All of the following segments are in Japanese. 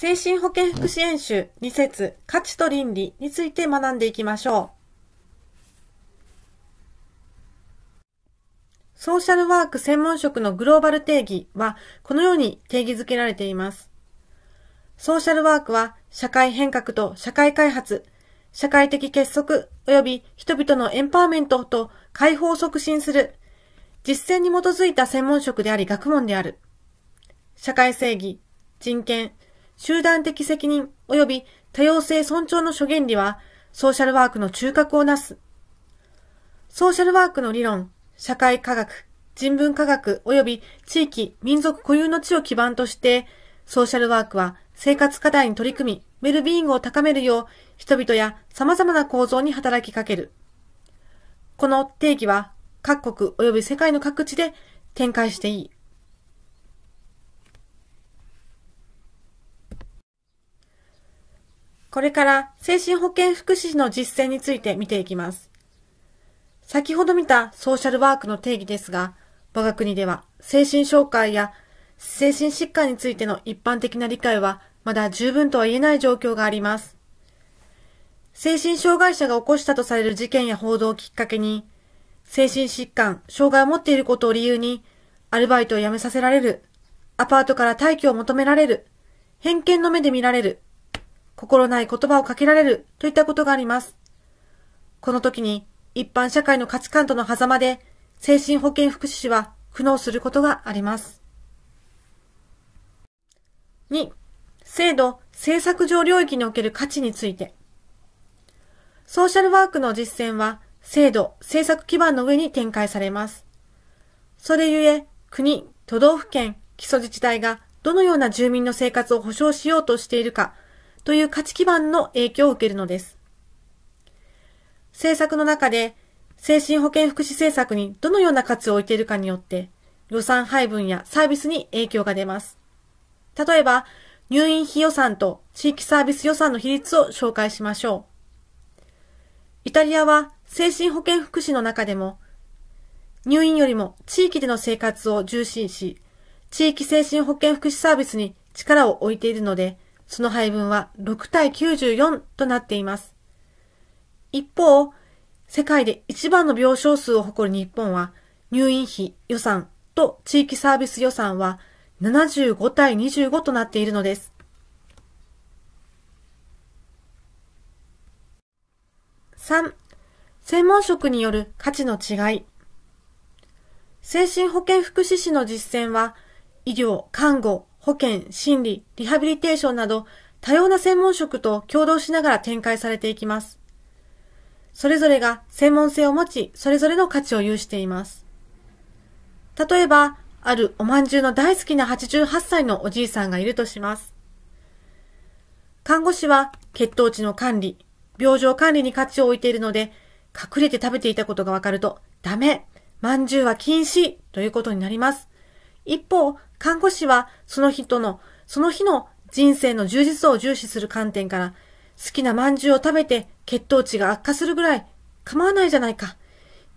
精神保健福祉演習2節価値と倫理について学んでいきましょう。ソーシャルワーク専門職のグローバル定義はこのように定義づけられています。ソーシャルワークは社会変革と社会開発、社会的結束及び人々のエンパワーメントと解放を促進する、実践に基づいた専門職であり学問である。社会正義、人権、集団的責任及び多様性尊重の諸原理は、ソーシャルワークの中核をなす。ソーシャルワークの理論、社会科学、人文科学及び地域、民族固有の地を基盤として、ソーシャルワークは生活課題に取り組み、ウェルビーイングを高めるよう、人々や様々な構造に働きかける。この定義は、各国及び世界の各地で展開していい。これから精神保健福祉の実践について見ていきます。先ほど見たソーシャルワークの定義ですが、我が国では精神障害や精神疾患についての一般的な理解はまだ十分とは言えない状況があります。精神障害者が起こしたとされる事件や報道をきっかけに、精神疾患、障害を持っていることを理由に、アルバイトを辞めさせられる、アパートから退去を求められる、偏見の目で見られる、心ない言葉をかけられるといったことがあります。この時に一般社会の価値観との狭間で精神保健福祉士は苦悩することがあります。2、制度・政策上領域における価値について。ソーシャルワークの実践は制度・政策基盤の上に展開されます。それゆえ、国、都道府県、基礎自治体がどのような住民の生活を保障しようとしているか、という価値基盤の影響を受けるのです。政策の中で精神保健福祉政策にどのような価値を置いているかによって予算配分やサービスに影響が出ます。例えば、入院費予算と地域サービス予算の比率を紹介しましょう。イタリアは精神保健福祉の中でも、入院よりも地域での生活を重視し、地域精神保健福祉サービスに力を置いているので、その配分は6対94となっています。一方、世界で一番の病床数を誇る日本は、入院費予算と地域サービス予算は75対25となっているのです。3. 専門職による価値の違い。精神保健福祉士の実践は、医療、看護、保健、心理、リハビリテーションなど多様な専門職と共同しながら展開されていきます。それぞれが専門性を持ち、それぞれの価値を有しています。例えば、あるおまんじゅうの大好きな88歳のおじいさんがいるとします。看護師は血糖値の管理、病状管理に価値を置いているので、隠れて食べていたことがわかると、ダメまんじゅうは禁止ということになります。一方、看護師はその人の、その日の人生の充実を重視する観点から、好きな饅頭を食べて血糖値が悪化するぐらい構わないじゃないか。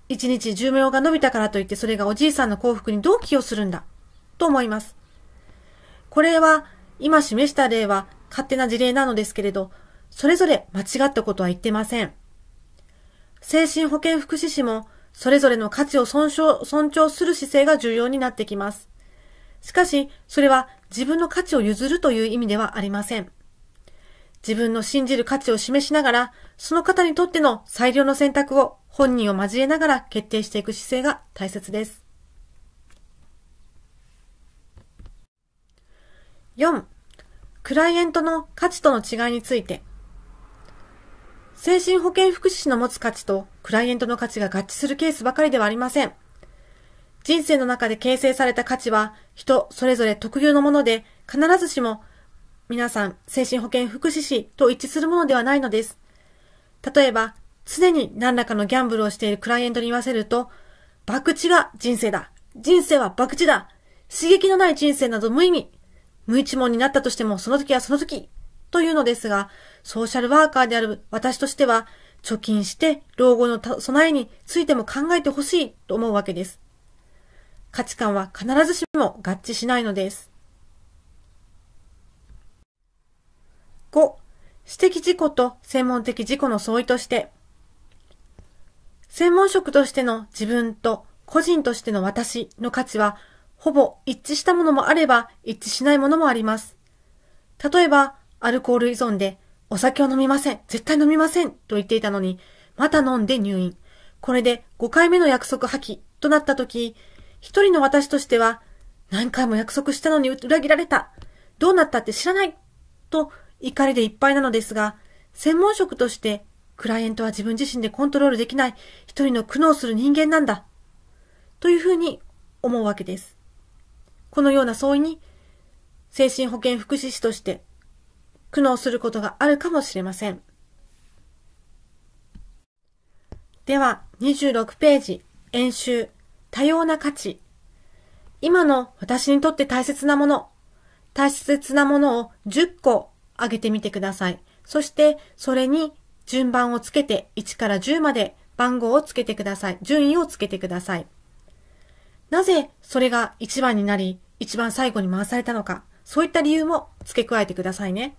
一日寿命が伸びたからといってそれがおじいさんの幸福にどう寄与するんだ。と思います。これは、今示した例は勝手な事例なのですけれど、それぞれ間違ったことは言ってません。精神保健福祉士も、それぞれの価値を尊重する姿勢が重要になってきます。しかし、それは自分の価値を譲るという意味ではありません。自分の信じる価値を示しながら、その方にとっての最良の選択を本人を交えながら決定していく姿勢が大切です。4. クライエントの価値との違いについて。精神保健福祉士の持つ価値とクライエントの価値が合致するケースばかりではありません。人生の中で形成された価値は人それぞれ特有のもので必ずしも皆さん精神保健福祉士と一致するものではないのです。例えば常に何らかのギャンブルをしているクライアントに言わせると博打が人生だ人生は博打だ刺激のない人生など無意味無一文になったとしてもその時はその時というのですが、ソーシャルワーカーである私としては、貯金して老後の備えについても考えてほしいと思うわけです。価値観は必ずしも合致しないのです。5、私的事故と専門的事故の相違として、専門職としての自分と個人としての私の価値は、ほぼ一致したものもあれば一致しないものもあります。例えば、アルコール依存で、お酒を飲みません、絶対飲みませんと言っていたのに、また飲んで入院。これで5回目の約束破棄となった時、一人の私としては、何回も約束したのに裏切られた。どうなったって知らない。と怒りでいっぱいなのですが、専門職としてクライエントは自分自身でコントロールできない一人の苦悩する人間なんだ。というふうに思うわけです。このような相違に、精神保健福祉士として苦悩することがあるかもしれません。では、26ページ、演習。多様な価値。今の私にとって大切なもの。大切なものを10個あげてみてください。そして、それに順番をつけて、1から10まで番号をつけてください。順位をつけてください。なぜそれが1番になり、一番最後に回されたのか、そういった理由も付け加えてくださいね。